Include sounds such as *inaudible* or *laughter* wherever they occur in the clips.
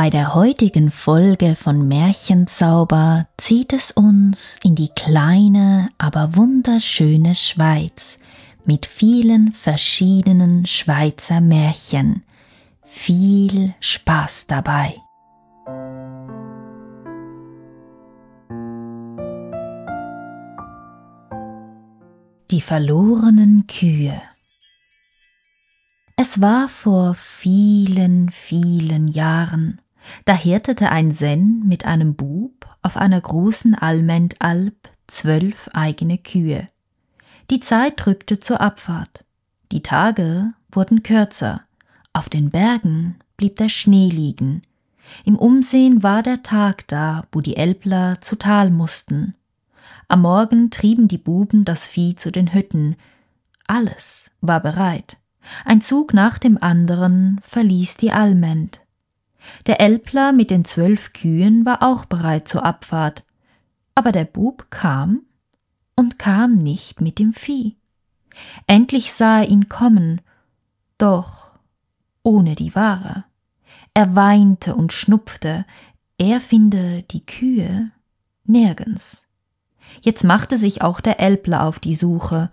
Bei der heutigen Folge von Märchenzauber zieht es uns in die kleine, aber wunderschöne Schweiz mit vielen verschiedenen Schweizer Märchen. Viel Spaß dabei! Die verlorenen Kühe es war vor vielen, vielen Jahren. Da härtete ein Senn mit einem Bub auf einer großen Almendalb zwölf eigene Kühe. Die Zeit rückte zur Abfahrt. Die Tage wurden kürzer. Auf den Bergen blieb der Schnee liegen. Im Umsehen war der Tag da, wo die Elbler zu Tal mussten. Am Morgen trieben die Buben das Vieh zu den Hütten. Alles war bereit. Ein Zug nach dem anderen verließ die Almend. Der Elpler mit den zwölf Kühen war auch bereit zur Abfahrt, aber der Bub kam und kam nicht mit dem Vieh. Endlich sah er ihn kommen, doch ohne die Ware. Er weinte und schnupfte, er finde die Kühe nirgends. Jetzt machte sich auch der Elpler auf die Suche.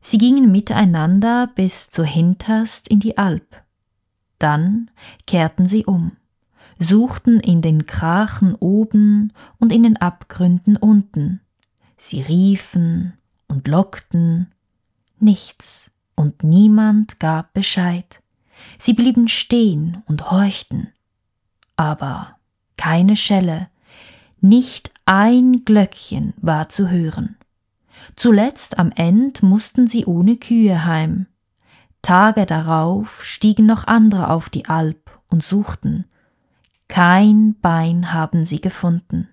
Sie gingen miteinander bis zu hinterst in die Alp. Dann kehrten sie um suchten in den Krachen oben und in den Abgründen unten. Sie riefen und lockten, nichts und niemand gab Bescheid. Sie blieben stehen und horchten. Aber keine Schelle, nicht ein Glöckchen war zu hören. Zuletzt am End mussten sie ohne Kühe heim. Tage darauf stiegen noch andere auf die Alp und suchten, kein Bein haben sie gefunden.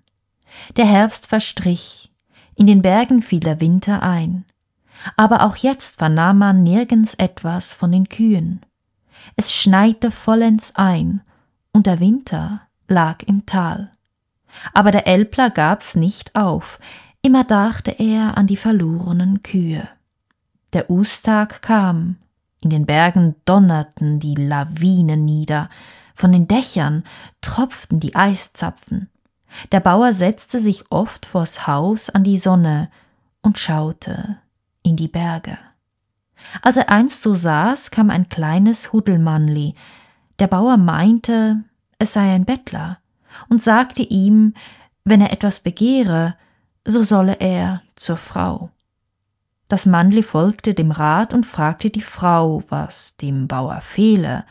Der Herbst verstrich, in den Bergen fiel der Winter ein. Aber auch jetzt vernahm man nirgends etwas von den Kühen. Es schneite vollends ein, und der Winter lag im Tal. Aber der Elpler gab's nicht auf, immer dachte er an die verlorenen Kühe. Der Ustag kam, in den Bergen donnerten die Lawinen nieder, von den Dächern tropften die Eiszapfen. Der Bauer setzte sich oft vors Haus an die Sonne und schaute in die Berge. Als er einst so saß, kam ein kleines Hudelmannli. Der Bauer meinte, es sei ein Bettler und sagte ihm, wenn er etwas begehre, so solle er zur Frau. Das Mannli folgte dem Rat und fragte die Frau, was dem Bauer fehle.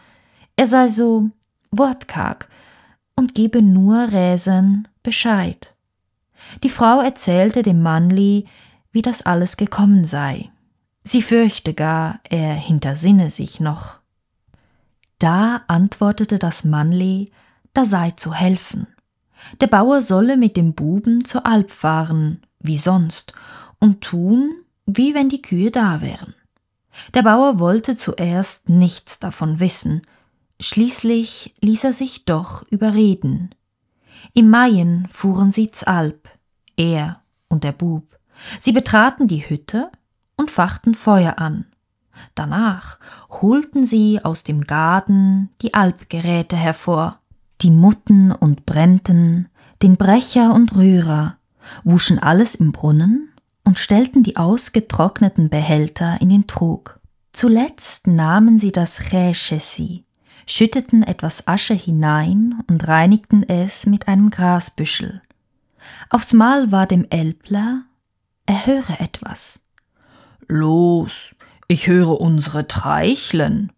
Er sei so wortkarg und gebe nur Räsen Bescheid. Die Frau erzählte dem Mannli, wie das alles gekommen sei. Sie fürchte gar, er hintersinne sich noch. Da antwortete das Mannli, da sei zu helfen. Der Bauer solle mit dem Buben zur Alp fahren, wie sonst, und tun, wie wenn die Kühe da wären. Der Bauer wollte zuerst nichts davon wissen, Schließlich ließ er sich doch überreden. Im Maien fuhren sie z'Alb, er und der Bub. Sie betraten die Hütte und fachten Feuer an. Danach holten sie aus dem Garten die Alpgeräte hervor, die Mutten und Brennten, den Brecher und Rührer, wuschen alles im Brunnen und stellten die ausgetrockneten Behälter in den Trog. Zuletzt nahmen sie das Räschesi, schütteten etwas Asche hinein und reinigten es mit einem Grasbüschel. Aufs Mal war dem Elbler, er höre etwas. Los, ich höre unsere Treicheln.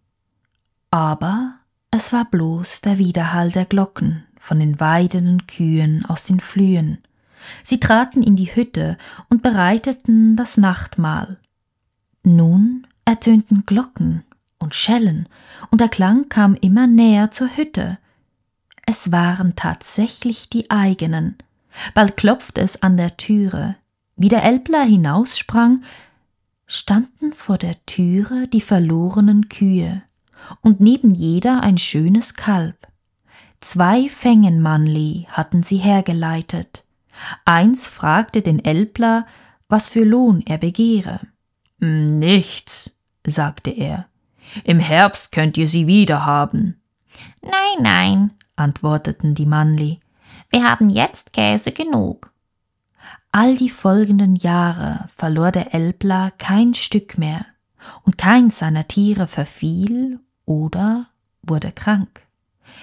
Aber es war bloß der Widerhall der Glocken von den weidenden Kühen aus den Flühen. Sie traten in die Hütte und bereiteten das Nachtmahl. Nun ertönten Glocken und Schellen, und der Klang kam immer näher zur Hütte. Es waren tatsächlich die eigenen. Bald klopfte es an der Türe. Wie der Elbler hinaussprang, standen vor der Türe die verlorenen Kühe und neben jeder ein schönes Kalb. Zwei Fängenmannli hatten sie hergeleitet. Eins fragte den Elbler, was für Lohn er begehre. Hm, nichts, sagte er. Im Herbst könnt ihr sie wieder haben. Nein, nein, antworteten die Mannli. Wir haben jetzt Käse genug. All die folgenden Jahre verlor der Elbler kein Stück mehr und keins seiner Tiere verfiel oder wurde krank.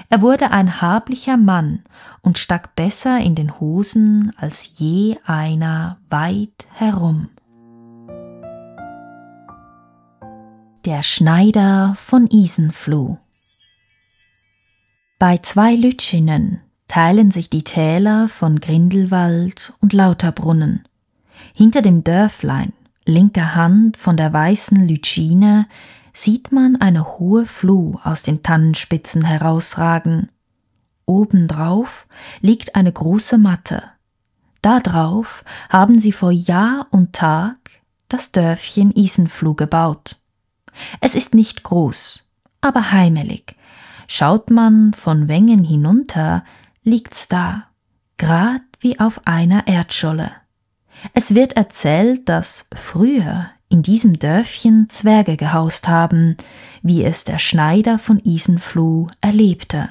Er wurde ein hablicher Mann und stak besser in den Hosen als je einer weit herum. Der Schneider von Isenfluh Bei zwei Lütschinen teilen sich die Täler von Grindelwald und Lauterbrunnen. Hinter dem Dörflein, linker Hand von der weißen Lütschine, sieht man eine hohe Fluh aus den Tannenspitzen herausragen. Obendrauf liegt eine große Matte. Darauf haben sie vor Jahr und Tag das Dörfchen Isenfluh gebaut. Es ist nicht groß, aber heimelig. Schaut man von Wängen hinunter, liegt's da, grad wie auf einer Erdscholle. Es wird erzählt, dass früher in diesem Dörfchen Zwerge gehaust haben, wie es der Schneider von Isenfluh erlebte.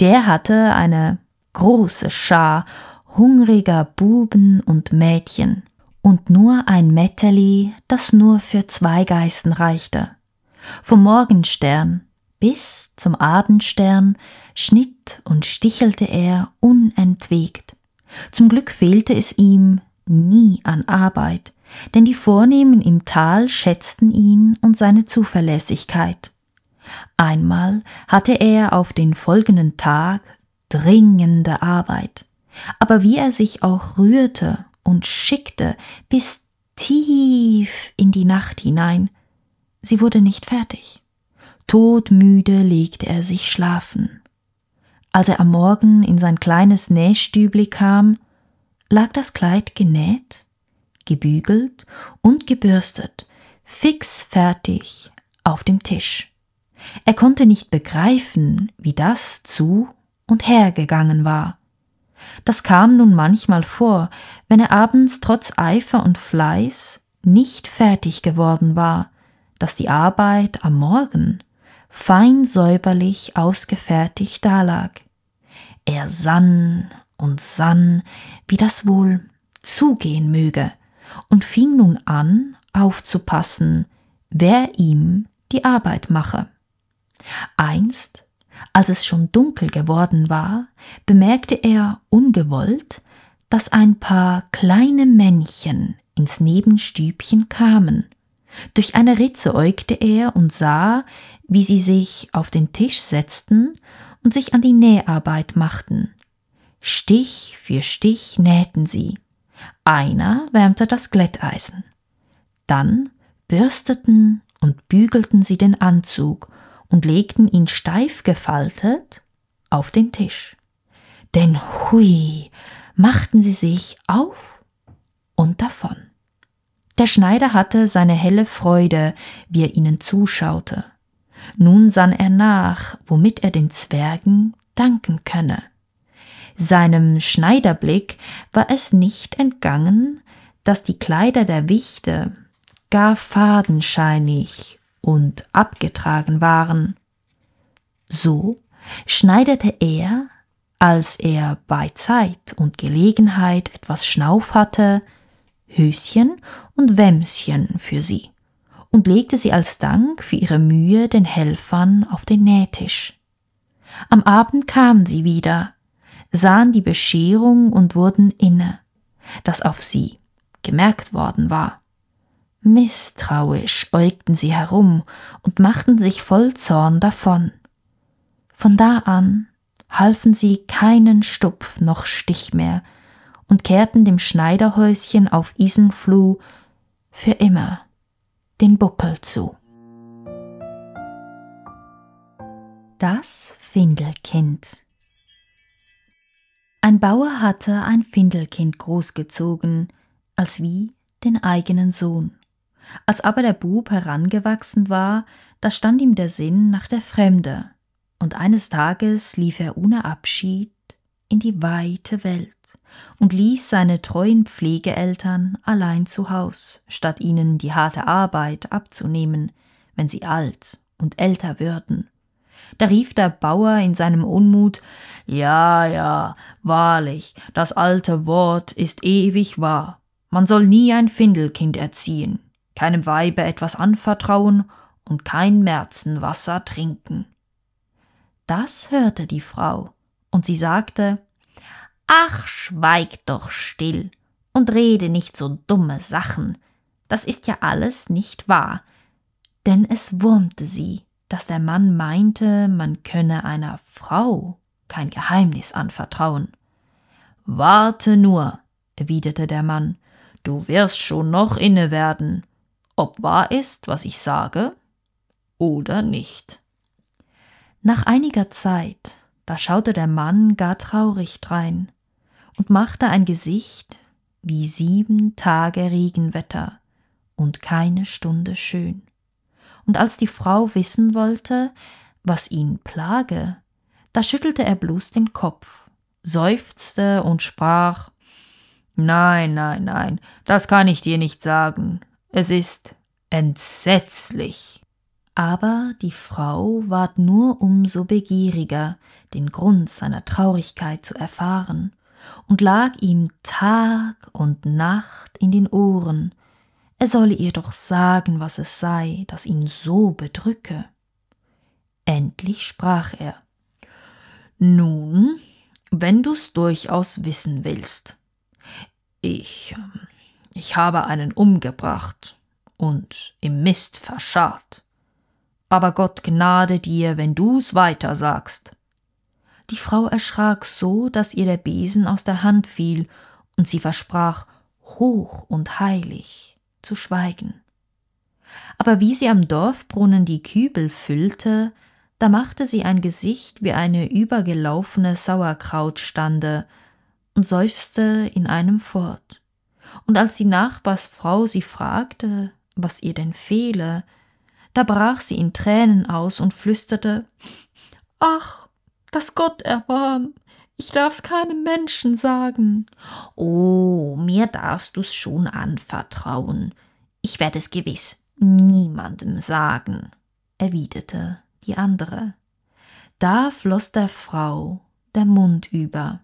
Der hatte eine große Schar hungriger Buben und Mädchen, und nur ein Metterli, das nur für zwei Geißen reichte. Vom Morgenstern bis zum Abendstern schnitt und stichelte er unentwegt. Zum Glück fehlte es ihm nie an Arbeit, denn die Vornehmen im Tal schätzten ihn und seine Zuverlässigkeit. Einmal hatte er auf den folgenden Tag dringende Arbeit, aber wie er sich auch rührte und schickte bis tief in die Nacht hinein. Sie wurde nicht fertig. Todmüde legte er sich schlafen. Als er am Morgen in sein kleines Nähstübli kam, lag das Kleid genäht, gebügelt und gebürstet, fix fertig auf dem Tisch. Er konnte nicht begreifen, wie das zu und her gegangen war. Das kam nun manchmal vor, wenn er abends trotz Eifer und Fleiß nicht fertig geworden war, dass die Arbeit am Morgen fein säuberlich ausgefertigt dalag. Er sann und sann, wie das wohl zugehen möge, und fing nun an, aufzupassen, wer ihm die Arbeit mache. Einst als es schon dunkel geworden war, bemerkte er ungewollt, dass ein paar kleine Männchen ins Nebenstübchen kamen. Durch eine Ritze äugte er und sah, wie sie sich auf den Tisch setzten und sich an die Näharbeit machten. Stich für Stich nähten sie. Einer wärmte das Glätteisen. Dann bürsteten und bügelten sie den Anzug und legten ihn steif gefaltet auf den Tisch. Denn hui, machten sie sich auf und davon. Der Schneider hatte seine helle Freude, wie er ihnen zuschaute. Nun sann er nach, womit er den Zwergen danken könne. Seinem Schneiderblick war es nicht entgangen, dass die Kleider der Wichte gar fadenscheinig und abgetragen waren. So schneidete er, als er bei Zeit und Gelegenheit etwas Schnauf hatte, Höschen und Wämschen für sie und legte sie als Dank für ihre Mühe den Helfern auf den Nähtisch. Am Abend kamen sie wieder, sahen die Bescherung und wurden inne, dass auf sie gemerkt worden war. Misstrauisch äugten sie herum und machten sich voll Zorn davon. Von da an halfen sie keinen Stupf noch Stich mehr und kehrten dem Schneiderhäuschen auf Isenfluh für immer den Buckel zu. Das Findelkind Ein Bauer hatte ein Findelkind großgezogen, als wie den eigenen Sohn. Als aber der Bub herangewachsen war, da stand ihm der Sinn nach der Fremde, und eines Tages lief er ohne Abschied in die weite Welt und ließ seine treuen Pflegeeltern allein zu Haus, statt ihnen die harte Arbeit abzunehmen, wenn sie alt und älter würden. Da rief der Bauer in seinem Unmut Ja, ja, wahrlich, das alte Wort ist ewig wahr. Man soll nie ein Findelkind erziehen keinem Weibe etwas anvertrauen und kein Märzenwasser trinken. Das hörte die Frau, und sie sagte Ach, schweig doch still und rede nicht so dumme Sachen, das ist ja alles nicht wahr. Denn es wurmte sie, dass der Mann meinte, man könne einer Frau kein Geheimnis anvertrauen. Warte nur, erwiderte der Mann, du wirst schon noch inne werden, ob wahr ist, was ich sage, oder nicht. Nach einiger Zeit, da schaute der Mann gar traurig drein und machte ein Gesicht wie sieben Tage Regenwetter und keine Stunde schön. Und als die Frau wissen wollte, was ihn plage, da schüttelte er bloß den Kopf, seufzte und sprach Nein, nein, nein, das kann ich dir nicht sagen, es ist entsetzlich. Aber die Frau ward nur umso begieriger, den Grund seiner Traurigkeit zu erfahren, und lag ihm Tag und Nacht in den Ohren, er solle ihr doch sagen, was es sei, das ihn so bedrücke. Endlich sprach er Nun, wenn du's durchaus wissen willst. Ich ähm, ich habe einen umgebracht und im Mist verscharrt. Aber Gott gnade dir, wenn du's weiter sagst. Die Frau erschrak so, dass ihr der Besen aus der Hand fiel, und sie versprach, hoch und heilig zu schweigen. Aber wie sie am Dorfbrunnen die Kübel füllte, da machte sie ein Gesicht wie eine übergelaufene Sauerkrautstande und seufzte in einem fort und als die Nachbarsfrau sie fragte, was ihr denn fehle, da brach sie in Tränen aus und flüsterte Ach, dass Gott erbarm, ich darf's keinem Menschen sagen. Oh, mir darfst du's schon anvertrauen. Ich werde es gewiss niemandem sagen, erwiderte die andere. Da floss der Frau der Mund über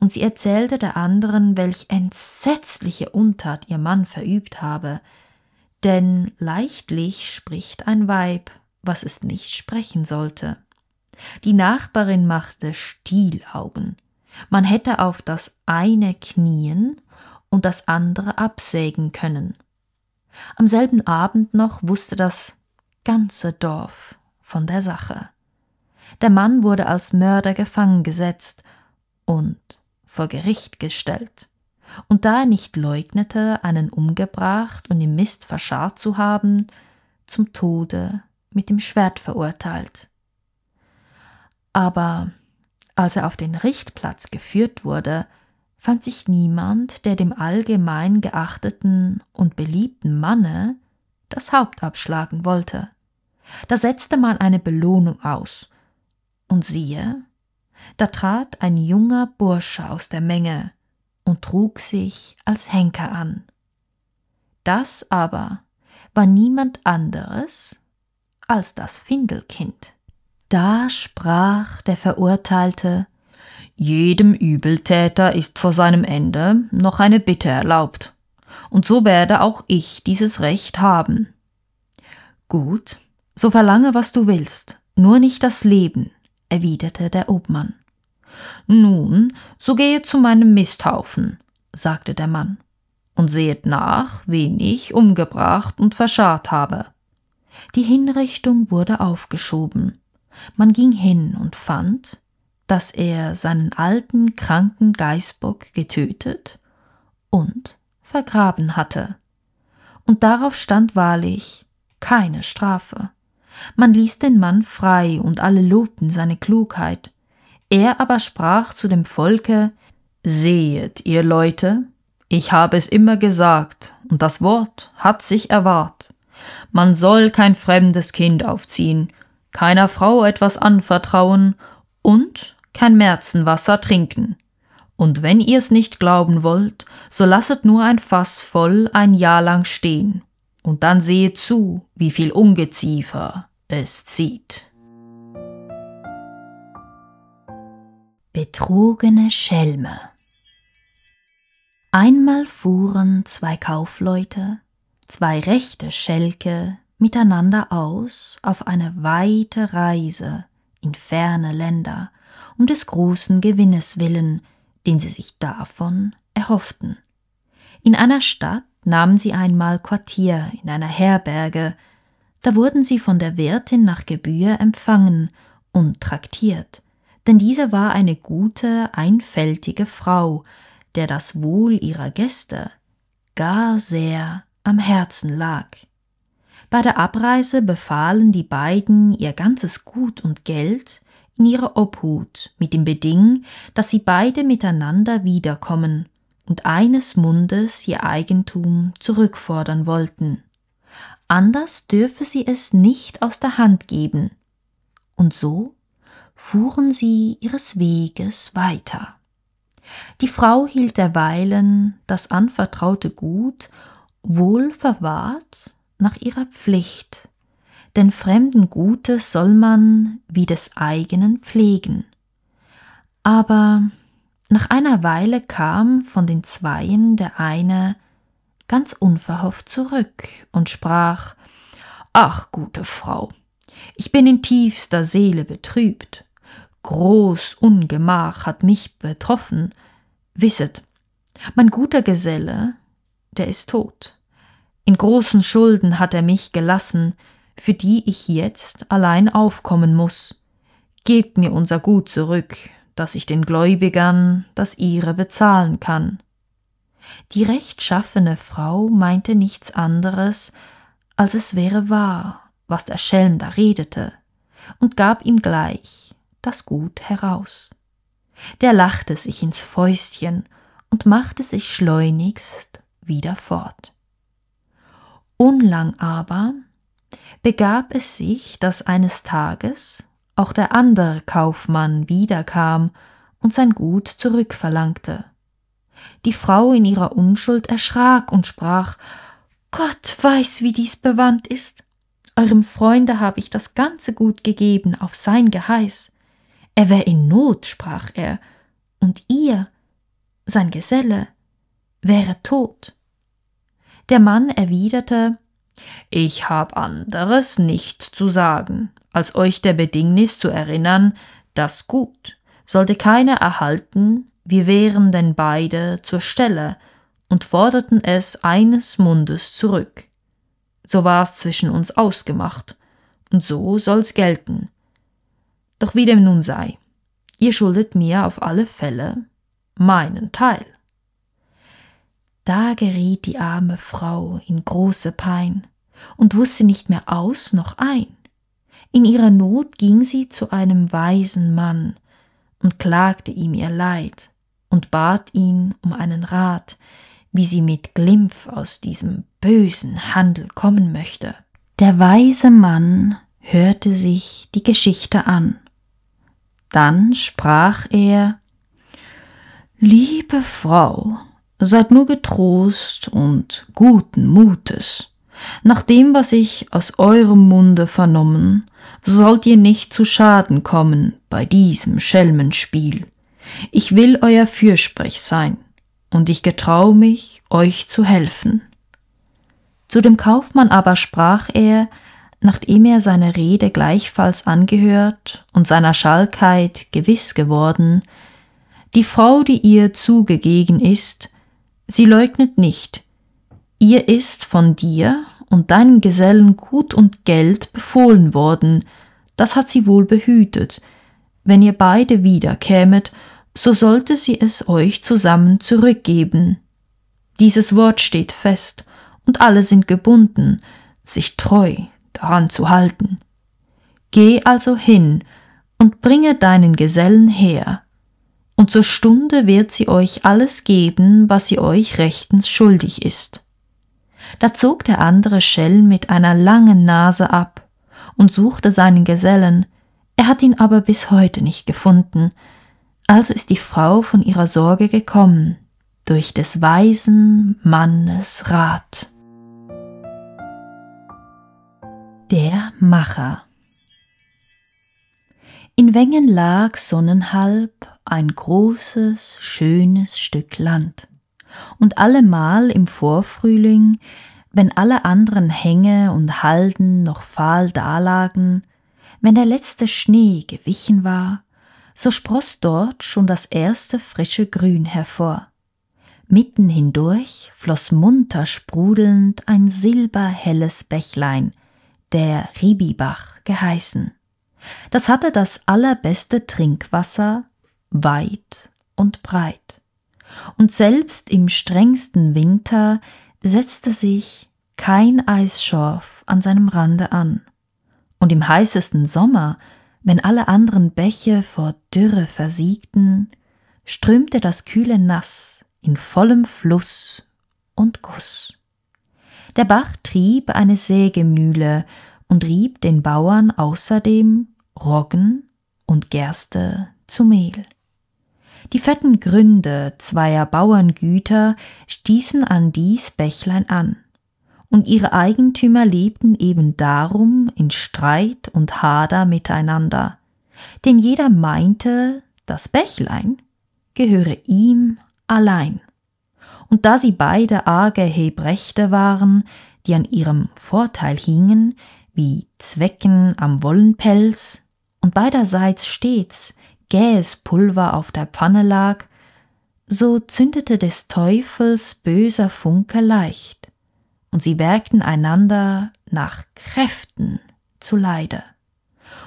und sie erzählte der anderen, welch entsetzliche Untat ihr Mann verübt habe, denn leichtlich spricht ein Weib, was es nicht sprechen sollte. Die Nachbarin machte Stielaugen. Man hätte auf das eine knien und das andere absägen können. Am selben Abend noch wusste das ganze Dorf von der Sache. Der Mann wurde als Mörder gefangen gesetzt und vor Gericht gestellt. Und da er nicht leugnete, einen umgebracht und im Mist verscharrt zu haben, zum Tode mit dem Schwert verurteilt. Aber als er auf den Richtplatz geführt wurde, fand sich niemand, der dem allgemein geachteten und beliebten Manne das Haupt abschlagen wollte. Da setzte man eine Belohnung aus. Und siehe, da trat ein junger Bursche aus der Menge und trug sich als Henker an. Das aber war niemand anderes als das Findelkind. Da sprach der Verurteilte Jedem Übeltäter ist vor seinem Ende noch eine Bitte erlaubt, und so werde auch ich dieses Recht haben. Gut, so verlange, was du willst, nur nicht das Leben, erwiderte der Obmann. Nun, so gehe zu meinem Misthaufen, sagte der Mann, und sehet nach, wen ich umgebracht und verscharrt habe. Die Hinrichtung wurde aufgeschoben. Man ging hin und fand, dass er seinen alten, kranken Geißbock getötet und vergraben hatte. Und darauf stand wahrlich keine Strafe. Man ließ den Mann frei und alle lobten seine Klugheit. Er aber sprach zu dem Volke Sehet, ihr Leute, ich habe es immer gesagt, und das Wort hat sich erwahrt. Man soll kein fremdes Kind aufziehen, keiner Frau etwas anvertrauen und kein Märzenwasser trinken. Und wenn ihr's nicht glauben wollt, so lasset nur ein Fass voll ein Jahr lang stehen und dann sehe zu, wie viel Ungeziefer es zieht. Betrogene Schelme Einmal fuhren zwei Kaufleute, zwei rechte Schelke, miteinander aus auf eine weite Reise in ferne Länder, um des großen Gewinnes willen, den sie sich davon erhofften. In einer Stadt nahmen sie einmal Quartier in einer Herberge, da wurden sie von der Wirtin nach Gebühr empfangen und traktiert, denn diese war eine gute, einfältige Frau, der das Wohl ihrer Gäste gar sehr am Herzen lag. Bei der Abreise befahlen die beiden ihr ganzes Gut und Geld in ihre Obhut mit dem Beding, dass sie beide miteinander wiederkommen und eines Mundes ihr Eigentum zurückfordern wollten. Anders dürfe sie es nicht aus der Hand geben. Und so fuhren sie ihres Weges weiter. Die Frau hielt derweilen das anvertraute Gut wohl verwahrt nach ihrer Pflicht, denn fremden Gutes soll man wie des eigenen pflegen. Aber nach einer Weile kam von den Zweien der eine ganz unverhofft zurück und sprach Ach, gute Frau, ich bin in tiefster Seele betrübt, groß Ungemach hat mich betroffen, wisset, mein guter Geselle, der ist tot. In großen Schulden hat er mich gelassen, für die ich jetzt allein aufkommen muß. Gebt mir unser Gut zurück, dass ich den Gläubigern das ihre bezahlen kann. Die rechtschaffene Frau meinte nichts anderes, als es wäre wahr, was der Schelm da redete, und gab ihm gleich das Gut heraus. Der lachte sich ins Fäustchen und machte sich schleunigst wieder fort. Unlang aber begab es sich, dass eines Tages auch der andere Kaufmann wiederkam und sein Gut zurückverlangte. Die Frau in ihrer Unschuld erschrak und sprach Gott weiß, wie dies bewandt ist. Eurem Freunde habe ich das ganze Gut gegeben auf sein Geheiß. Er wäre in Not, sprach er, und ihr, sein Geselle, wäre tot. Der Mann erwiderte Ich hab anderes nicht zu sagen als euch der Bedingnis zu erinnern, das gut. Sollte keiner erhalten, wir wären denn beide zur Stelle und forderten es eines Mundes zurück. So war's zwischen uns ausgemacht, und so soll's gelten. Doch wie dem nun sei, ihr schuldet mir auf alle Fälle meinen Teil. Da geriet die arme Frau in große Pein und wusste nicht mehr aus noch ein. In ihrer Not ging sie zu einem weisen Mann und klagte ihm ihr Leid und bat ihn um einen Rat, wie sie mit Glimpf aus diesem bösen Handel kommen möchte. Der weise Mann hörte sich die Geschichte an. Dann sprach er Liebe Frau, seid nur getrost und guten Mutes. Nach dem, was ich aus eurem Munde vernommen, sollt ihr nicht zu Schaden kommen bei diesem Schelmenspiel. Ich will euer Fürsprech sein, und ich getrau mich, euch zu helfen. Zu dem Kaufmann aber sprach er, nachdem er seine Rede gleichfalls angehört und seiner Schalkheit gewiss geworden, die Frau, die ihr zugegeben ist, sie leugnet nicht, ihr ist von dir und deinen Gesellen Gut und Geld befohlen worden, das hat sie wohl behütet. Wenn ihr beide wiederkämet, so sollte sie es euch zusammen zurückgeben. Dieses Wort steht fest, und alle sind gebunden, sich treu daran zu halten. Geh also hin und bringe deinen Gesellen her, und zur Stunde wird sie euch alles geben, was sie euch rechtens schuldig ist. Da zog der andere Schelm mit einer langen Nase ab und suchte seinen Gesellen, er hat ihn aber bis heute nicht gefunden, also ist die Frau von ihrer Sorge gekommen, durch des weisen Mannes Rat. Der Macher In Wengen lag sonnenhalb ein großes, schönes Stück Land und allemal im Vorfrühling, wenn alle anderen Hänge und Halden noch fahl dalagen, wenn der letzte Schnee gewichen war, so spross dort schon das erste frische Grün hervor. Mitten hindurch floss munter sprudelnd ein silberhelles Bächlein, der Ribibach geheißen. Das hatte das allerbeste Trinkwasser weit und breit und selbst im strengsten Winter setzte sich kein Eisschorf an seinem Rande an. Und im heißesten Sommer, wenn alle anderen Bäche vor Dürre versiegten, strömte das kühle Nass in vollem Fluss und Guss. Der Bach trieb eine Sägemühle und rieb den Bauern außerdem Roggen und Gerste zu Mehl. Die fetten Gründe zweier Bauerngüter stießen an dies Bächlein an, und ihre Eigentümer lebten eben darum in Streit und Hader miteinander, denn jeder meinte, das Bächlein gehöre ihm allein. Und da sie beide arge Hebrechte waren, die an ihrem Vorteil hingen, wie Zwecken am Wollenpelz, und beiderseits stets gähes Pulver auf der Pfanne lag, so zündete des Teufels böser Funke leicht, und sie werkten einander nach Kräften zu Leide.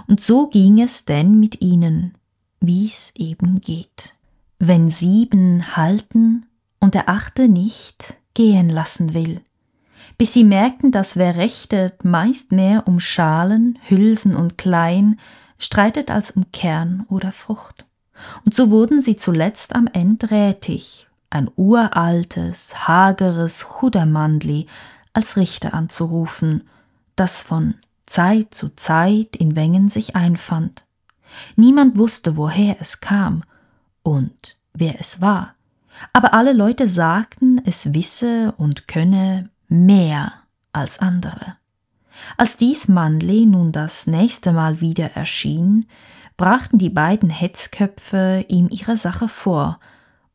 Und so ging es denn mit ihnen, wie's eben geht. Wenn sieben halten und der achte nicht gehen lassen will, bis sie merkten, dass wer rechtet meist mehr um Schalen, Hülsen und Klein, streitet als um Kern oder Frucht. Und so wurden sie zuletzt am End rätig, ein uraltes, hageres Hudermandli als Richter anzurufen, das von Zeit zu Zeit in Wengen sich einfand. Niemand wusste, woher es kam und wer es war, aber alle Leute sagten, es wisse und könne mehr als andere. Als dies Mannli nun das nächste Mal wieder erschien, brachten die beiden Hetzköpfe ihm ihre Sache vor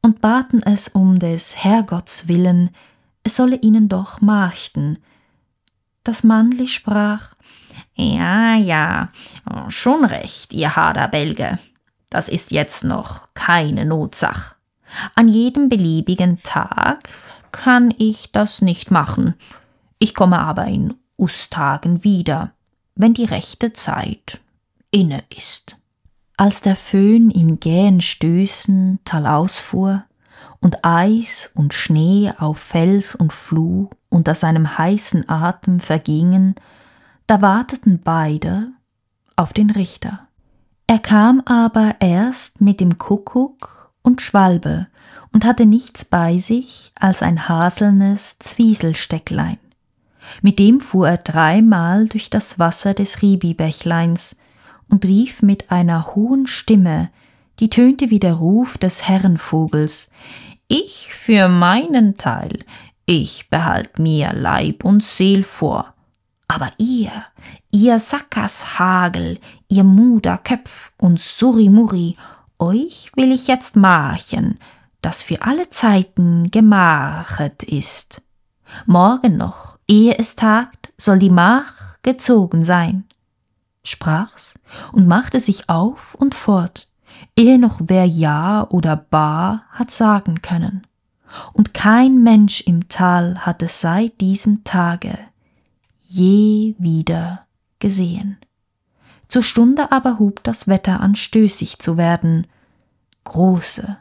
und baten es um des Herrgotts willen, es solle ihnen doch marchten. Das Mannli sprach Ja, ja, schon recht, ihr Haderbelge. Das ist jetzt noch keine Notsach. An jedem beliebigen Tag kann ich das nicht machen. Ich komme aber in Usttagen wieder, wenn die rechte Zeit inne ist. Als der Föhn in gähen Stößen talausfuhr und Eis und Schnee auf Fels und Fluh unter seinem heißen Atem vergingen, da warteten beide auf den Richter. Er kam aber erst mit dem Kuckuck und Schwalbe und hatte nichts bei sich als ein haselnes Zwieselstecklein. Mit dem fuhr er dreimal durch das Wasser des Ribibächleins und rief mit einer hohen Stimme, die tönte wie der Ruf des Herrenvogels. Ich für meinen Teil, ich behalt mir Leib und Seel vor. Aber ihr, ihr Sackershagel, ihr Muderköpf und Surimuri, euch will ich jetzt marchen, das für alle Zeiten gemachet ist. Morgen noch ehe es tagt, soll die Mach gezogen sein. Sprach's und machte sich auf und fort, ehe noch wer Ja oder Ba hat sagen können. Und kein Mensch im Tal hat es seit diesem Tage je wieder gesehen. Zur Stunde aber hub das Wetter an stößig zu werden. Große,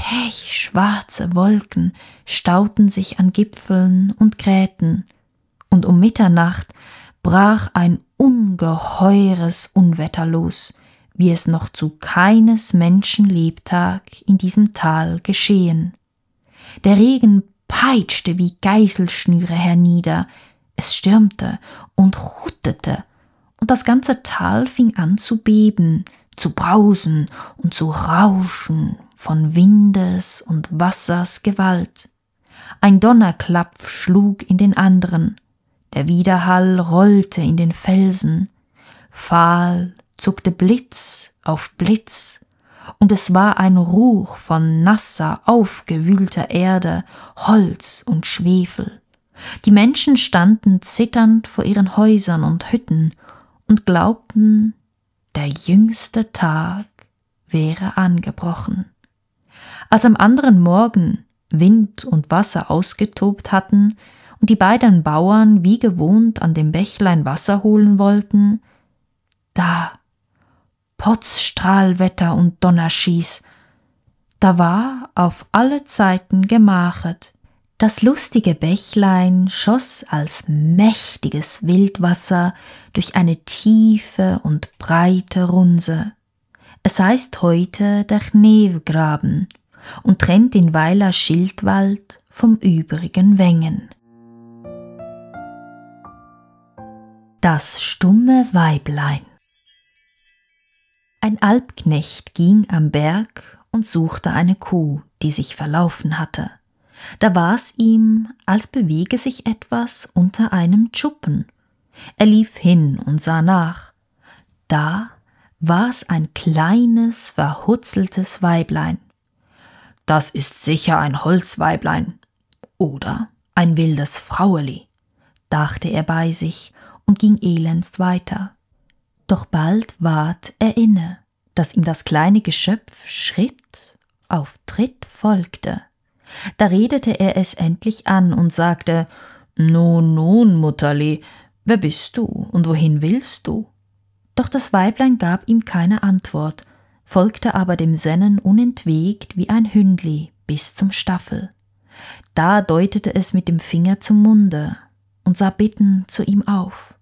pechschwarze Wolken stauten sich an Gipfeln und Gräten, und um Mitternacht brach ein ungeheures Unwetter los, wie es noch zu keines Menschen Lebtag in diesem Tal geschehen. Der Regen peitschte wie Geißelschnüre hernieder, es stürmte und ruttete, und das ganze Tal fing an zu beben, zu brausen und zu rauschen von Windes und Wassers Gewalt. Ein Donnerklapf schlug in den anderen, der Widerhall rollte in den Felsen, fahl zuckte Blitz auf Blitz, und es war ein Ruch von nasser, aufgewühlter Erde, Holz und Schwefel. Die Menschen standen zitternd vor ihren Häusern und Hütten und glaubten, der jüngste Tag wäre angebrochen. Als am anderen Morgen Wind und Wasser ausgetobt hatten und die beiden Bauern wie gewohnt an dem Bächlein Wasser holen wollten, da Potzstrahlwetter und Donnerschieß, da war auf alle Zeiten gemachet. Das lustige Bächlein schoss als mächtiges Wildwasser durch eine tiefe und breite Runse. Es heißt heute der Knevgraben, und trennt den Weiler Schildwald vom übrigen Wengen. Das stumme Weiblein Ein Albknecht ging am Berg und suchte eine Kuh, die sich verlaufen hatte. Da war's ihm, als bewege sich etwas unter einem Schuppen. Er lief hin und sah nach. Da war's ein kleines, verhutzeltes Weiblein. Das ist sicher ein Holzweiblein oder ein wildes Fraueli, dachte er bei sich und ging elends weiter. Doch bald ward er inne, dass ihm das kleine Geschöpf Schritt auf Tritt folgte. Da redete er es endlich an und sagte Nun, nun, Mutterli, wer bist du und wohin willst du? Doch das Weiblein gab ihm keine Antwort, folgte aber dem Sennen unentwegt wie ein Hündli bis zum Staffel. Da deutete es mit dem Finger zum Munde und sah bitten zu ihm auf.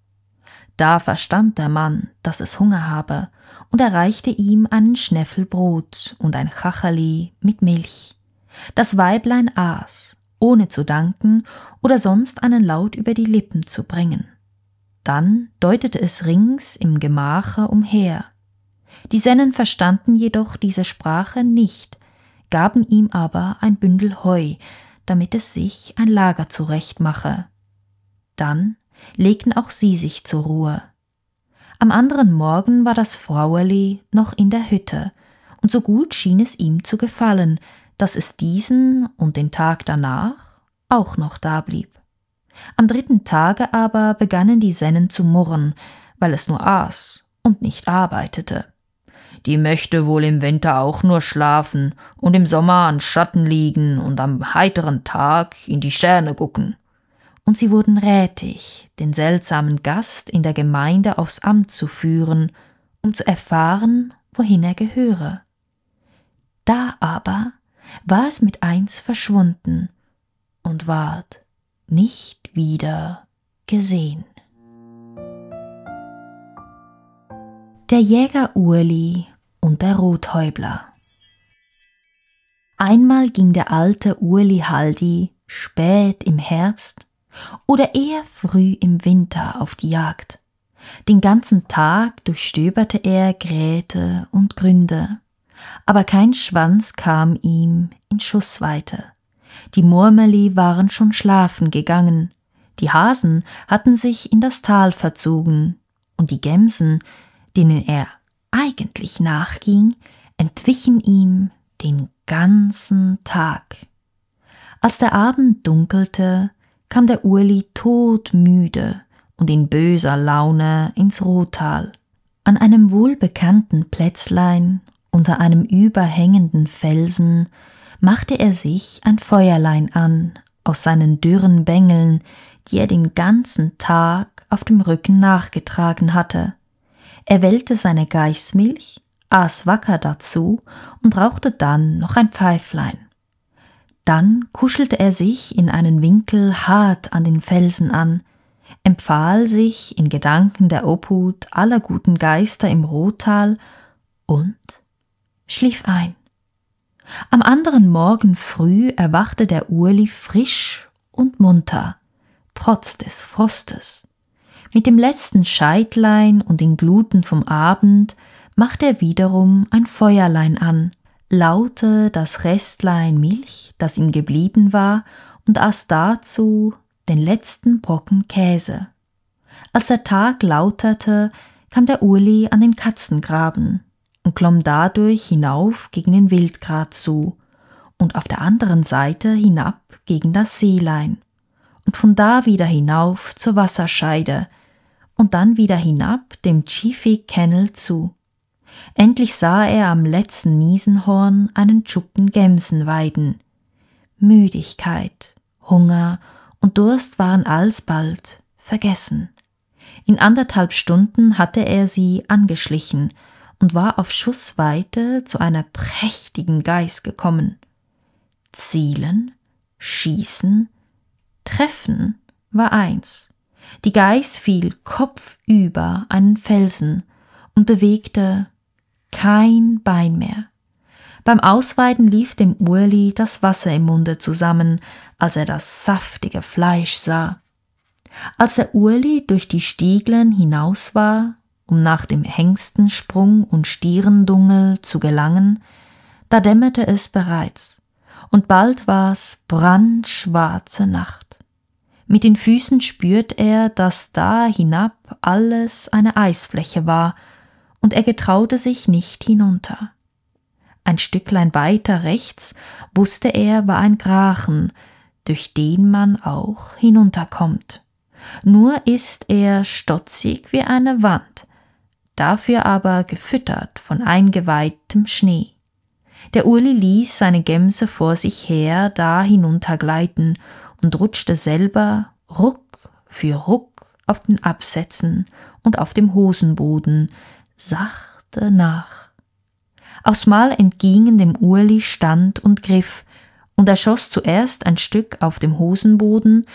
Da verstand der Mann, dass es Hunger habe, und erreichte ihm einen Schneffel Brot und ein Chachali mit Milch. Das Weiblein aß, ohne zu danken oder sonst einen Laut über die Lippen zu bringen. Dann deutete es rings im Gemache umher die Sennen verstanden jedoch diese Sprache nicht, gaben ihm aber ein Bündel Heu, damit es sich ein Lager zurechtmache. Dann legten auch sie sich zur Ruhe. Am anderen Morgen war das Frauerli noch in der Hütte, und so gut schien es ihm zu gefallen, dass es diesen und den Tag danach auch noch da blieb. Am dritten Tage aber begannen die Sennen zu murren, weil es nur aß und nicht arbeitete die möchte wohl im Winter auch nur schlafen und im Sommer an Schatten liegen und am heiteren Tag in die Sterne gucken. Und sie wurden rätig, den seltsamen Gast in der Gemeinde aufs Amt zu führen, um zu erfahren, wohin er gehöre. Da aber war es mit eins verschwunden und ward nicht wieder gesehen. der Jäger Urli und der Rothäubler. Einmal ging der alte Urli Haldi spät im Herbst oder eher früh im Winter auf die Jagd. Den ganzen Tag durchstöberte er Gräte und Gründe, aber kein Schwanz kam ihm in Schussweite. Die Murmeli waren schon schlafen gegangen, die Hasen hatten sich in das Tal verzogen, und die Gemsen denen er eigentlich nachging, entwichen ihm den ganzen Tag. Als der Abend dunkelte, kam der Uli todmüde und in böser Laune ins Rotal. An einem wohlbekannten Plätzlein unter einem überhängenden Felsen machte er sich ein Feuerlein an aus seinen dürren Bängeln, die er den ganzen Tag auf dem Rücken nachgetragen hatte. Er wählte seine Geißmilch, aß wacker dazu und rauchte dann noch ein Pfeiflein. Dann kuschelte er sich in einen Winkel hart an den Felsen an, empfahl sich in Gedanken der Obhut aller guten Geister im Rottal und schlief ein. Am anderen Morgen früh erwachte der Urli frisch und munter, trotz des Frostes. Mit dem letzten Scheitlein und den Gluten vom Abend macht er wiederum ein Feuerlein an, laute das Restlein Milch, das ihm geblieben war, und aß dazu den letzten Brocken Käse. Als der Tag lauterte, kam der Uli an den Katzengraben und klomm dadurch hinauf gegen den Wildgrat zu und auf der anderen Seite hinab gegen das Seelein und von da wieder hinauf zur Wasserscheide, und dann wieder hinab dem Chiffy Kennel zu. Endlich sah er am letzten Niesenhorn einen Schuppen Gemsen weiden. Müdigkeit, Hunger und Durst waren alsbald vergessen. In anderthalb Stunden hatte er sie angeschlichen und war auf Schussweite zu einer prächtigen Geiß gekommen. Zielen, Schießen, Treffen war eins. Die Geiß fiel kopfüber einen Felsen und bewegte kein Bein mehr. Beim Ausweiden lief dem Urli das Wasser im Munde zusammen, als er das saftige Fleisch sah. Als der Urli durch die Stieglen hinaus war, um nach dem Hengstensprung und Stierendungel zu gelangen, da dämmerte es bereits, und bald war's brandschwarze Nacht. Mit den Füßen spürt er, dass da hinab alles eine Eisfläche war, und er getraute sich nicht hinunter. Ein Stücklein weiter rechts wusste er, war ein Grachen, durch den man auch hinunterkommt. Nur ist er stotzig wie eine Wand, dafür aber gefüttert von eingeweihtem Schnee. Der Uli ließ seine Gemse vor sich her da hinuntergleiten und rutschte selber Ruck für Ruck auf den Absätzen und auf dem Hosenboden sachte nach. Aus Mal entgingen dem Uli Stand und Griff und er schoss zuerst ein Stück auf dem Hosenboden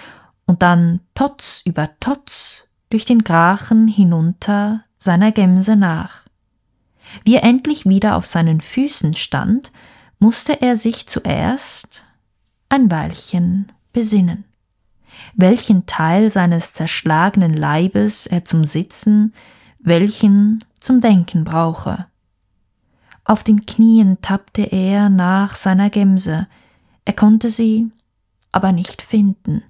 und dann Totz über Totz durch den Grachen hinunter seiner Gemse nach. Wie er endlich wieder auf seinen Füßen stand, musste er sich zuerst ein Weilchen besinnen, welchen Teil seines zerschlagenen Leibes er zum Sitzen, welchen zum Denken brauche. Auf den Knien tappte er nach seiner Gemse, er konnte sie aber nicht finden.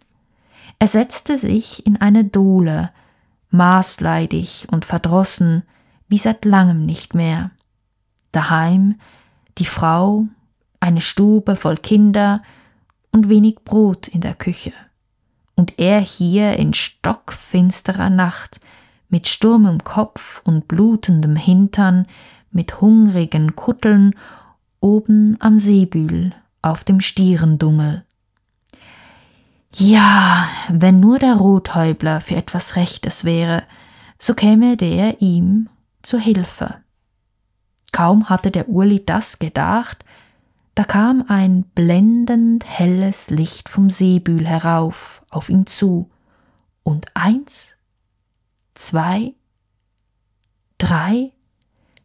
Er setzte sich in eine Dohle, maßleidig und verdrossen, wie seit langem nicht mehr. Daheim die Frau, eine Stube voll Kinder, und wenig Brot in der Küche. Und er hier in stockfinsterer Nacht, mit sturmem Kopf und blutendem Hintern, mit hungrigen Kutteln, oben am Seebühl auf dem Stierendungel. Ja, wenn nur der Rothäubler für etwas Rechtes wäre, so käme der ihm zu Hilfe. Kaum hatte der Uli das gedacht, da kam ein blendend helles Licht vom Seebühl herauf auf ihn zu, und eins, zwei, drei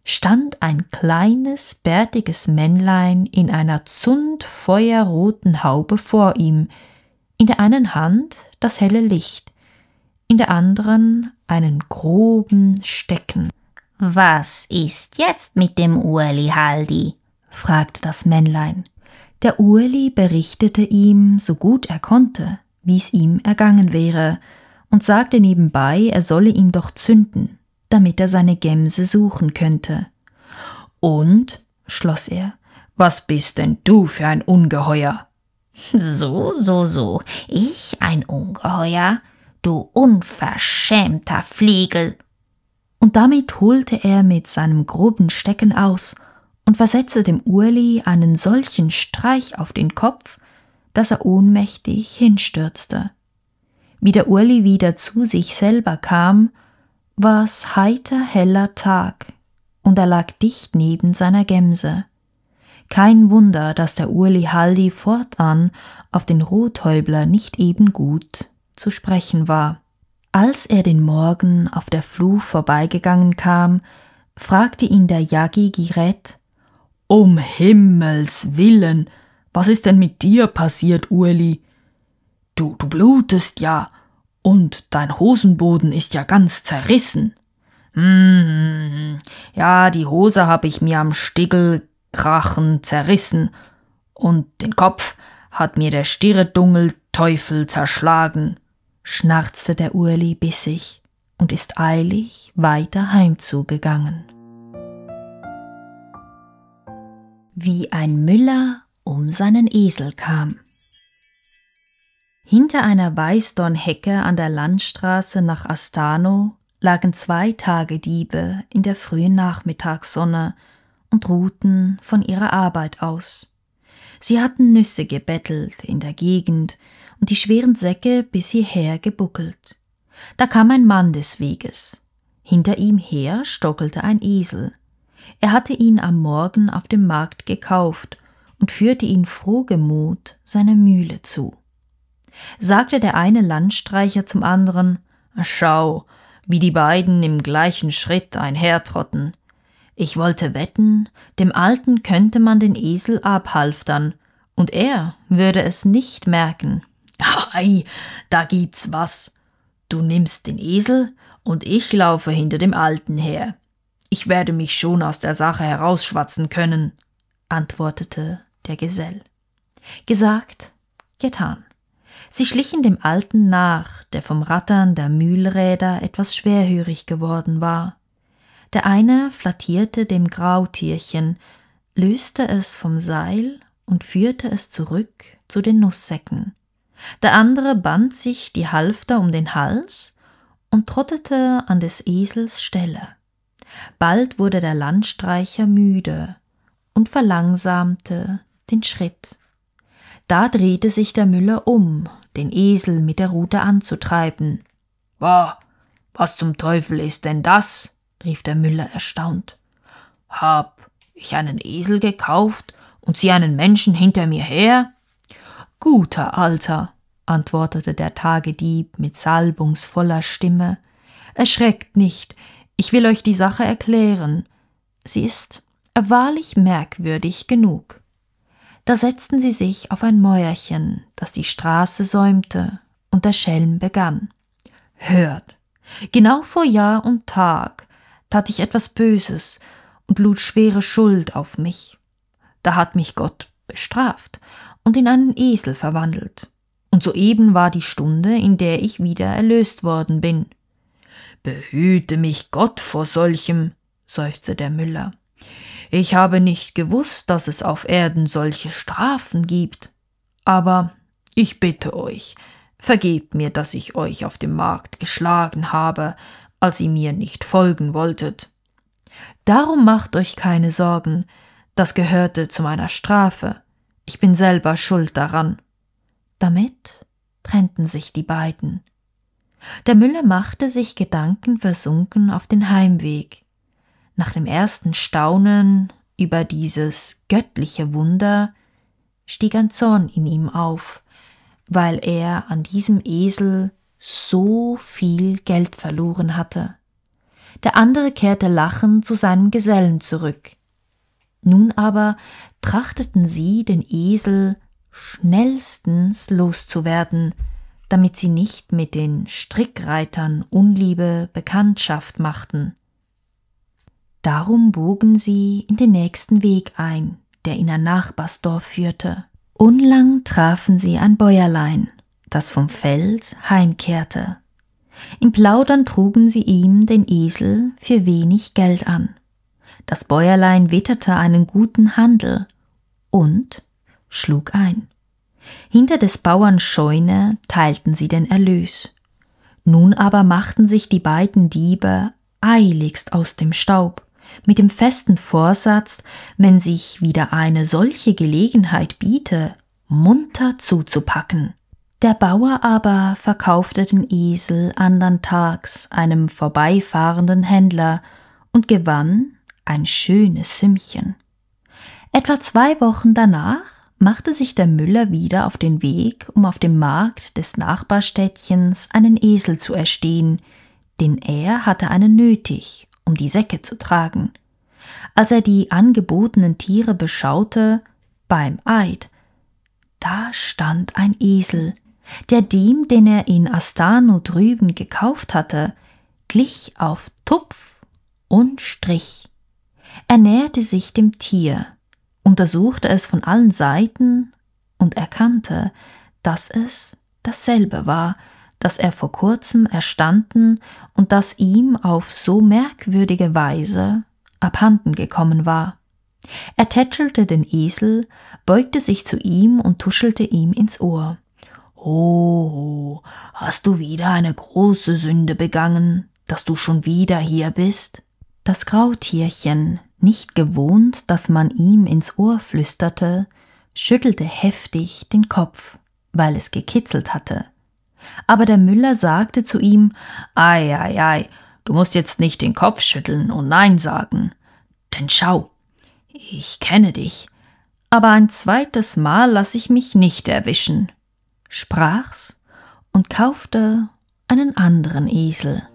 stand ein kleines, bärtiges Männlein in einer zundfeuerroten Haube vor ihm, in der einen Hand das helle Licht, in der anderen einen groben Stecken. Was ist jetzt mit dem Urli Haldi? fragte das Männlein. Der Ueli berichtete ihm, so gut er konnte, wie es ihm ergangen wäre, und sagte nebenbei, er solle ihm doch zünden, damit er seine Gemse suchen könnte. Und, schloss er, was bist denn du für ein Ungeheuer? So, so, so, ich ein Ungeheuer, du unverschämter Fliegel. Und damit holte er mit seinem groben Stecken aus und versetzte dem Urli einen solchen Streich auf den Kopf, dass er ohnmächtig hinstürzte. Wie der Urli wieder zu sich selber kam, war's heiter heller Tag, und er lag dicht neben seiner Gemse. Kein Wunder, dass der Urli Haldi fortan auf den Rothäubler nicht eben gut zu sprechen war. Als er den Morgen auf der Fluh vorbeigegangen kam, fragte ihn der Jagi Giret, um Himmels willen, was ist denn mit dir passiert, Ueli? Du, du blutest ja, und dein Hosenboden ist ja ganz zerrissen. Hm, ja, die Hose habe ich mir am Stickelkrachen zerrissen, und den Kopf hat mir der stirre Dungelteufel zerschlagen, schnarzte der Ueli bissig und ist eilig weiter heimzugegangen. wie ein Müller um seinen Esel kam. Hinter einer Weißdornhecke an der Landstraße nach Astano lagen zwei Tagediebe in der frühen Nachmittagssonne und ruhten von ihrer Arbeit aus. Sie hatten Nüsse gebettelt in der Gegend und die schweren Säcke bis hierher gebuckelt. Da kam ein Mann des Weges. Hinter ihm her stockelte ein Esel, er hatte ihn am Morgen auf dem Markt gekauft und führte ihn frohgemut seiner Mühle zu. Sagte der eine Landstreicher zum anderen Schau, wie die beiden im gleichen Schritt einhertrotten. Ich wollte wetten, dem Alten könnte man den Esel abhalftern, und er würde es nicht merken. *laughs* Ei, da gibt's was. Du nimmst den Esel, und ich laufe hinter dem Alten her. Ich werde mich schon aus der Sache herausschwatzen können, antwortete der Gesell. Gesagt, getan. Sie schlichen dem Alten nach, der vom Rattern der Mühlräder etwas schwerhörig geworden war. Der eine flattierte dem Grautierchen, löste es vom Seil und führte es zurück zu den Nusssäcken. Der andere band sich die Halfter um den Hals und trottete an des Esels Stelle. Bald wurde der Landstreicher müde und verlangsamte den Schritt. Da drehte sich der Müller um, den Esel mit der Rute anzutreiben. Bah, was zum Teufel ist denn das? rief der Müller erstaunt. Hab ich einen Esel gekauft und sie einen Menschen hinter mir her? Guter Alter, antwortete der Tagedieb mit salbungsvoller Stimme, erschreckt nicht, ich will euch die Sache erklären. Sie ist wahrlich merkwürdig genug. Da setzten sie sich auf ein Mäuerchen, das die Straße säumte, und der Schelm begann. Hört! Genau vor Jahr und Tag tat ich etwas Böses und lud schwere Schuld auf mich. Da hat mich Gott bestraft und in einen Esel verwandelt. Und soeben war die Stunde, in der ich wieder erlöst worden bin. Behüte mich Gott vor solchem, seufzte der Müller. Ich habe nicht gewusst, dass es auf Erden solche Strafen gibt. Aber ich bitte euch, vergebt mir, dass ich euch auf dem Markt geschlagen habe, als ihr mir nicht folgen wolltet. Darum macht euch keine Sorgen, das gehörte zu meiner Strafe, ich bin selber schuld daran. Damit trennten sich die beiden. Der Müller machte sich gedankenversunken auf den Heimweg. Nach dem ersten Staunen über dieses göttliche Wunder stieg ein Zorn in ihm auf, weil er an diesem Esel so viel Geld verloren hatte. Der andere kehrte lachend zu seinem Gesellen zurück. Nun aber trachteten sie, den Esel schnellstens loszuwerden, damit sie nicht mit den Strickreitern unliebe Bekanntschaft machten. Darum bogen sie in den nächsten Weg ein, der in ein Nachbarsdorf führte. Unlang trafen sie ein Bäuerlein, das vom Feld heimkehrte. Im Plaudern trugen sie ihm den Esel für wenig Geld an. Das Bäuerlein witterte einen guten Handel und schlug ein. Hinter des Bauern Scheune teilten sie den Erlös. Nun aber machten sich die beiden Diebe eiligst aus dem Staub, mit dem festen Vorsatz, wenn sich wieder eine solche Gelegenheit biete, munter zuzupacken. Der Bauer aber verkaufte den Esel andern Tags einem vorbeifahrenden Händler und gewann ein schönes Sümmchen. Etwa zwei Wochen danach machte sich der Müller wieder auf den Weg, um auf dem Markt des Nachbarstädtchens einen Esel zu erstehen, denn er hatte einen nötig, um die Säcke zu tragen. Als er die angebotenen Tiere beschaute, beim Eid, da stand ein Esel, der dem, den er in Astano drüben gekauft hatte, glich auf Tupf und Strich. Er näherte sich dem Tier, untersuchte es von allen Seiten und erkannte, dass es dasselbe war, das er vor kurzem erstanden und das ihm auf so merkwürdige Weise abhanden gekommen war. Er tätschelte den Esel, beugte sich zu ihm und tuschelte ihm ins Ohr. Oh, hast du wieder eine große Sünde begangen, dass du schon wieder hier bist? Das Grautierchen nicht gewohnt, dass man ihm ins Ohr flüsterte, schüttelte heftig den Kopf, weil es gekitzelt hatte. Aber der Müller sagte zu ihm Ei, ei, ei, du musst jetzt nicht den Kopf schütteln und Nein sagen. Denn schau, ich kenne dich, aber ein zweites Mal lass ich mich nicht erwischen, sprach's und kaufte einen anderen Esel.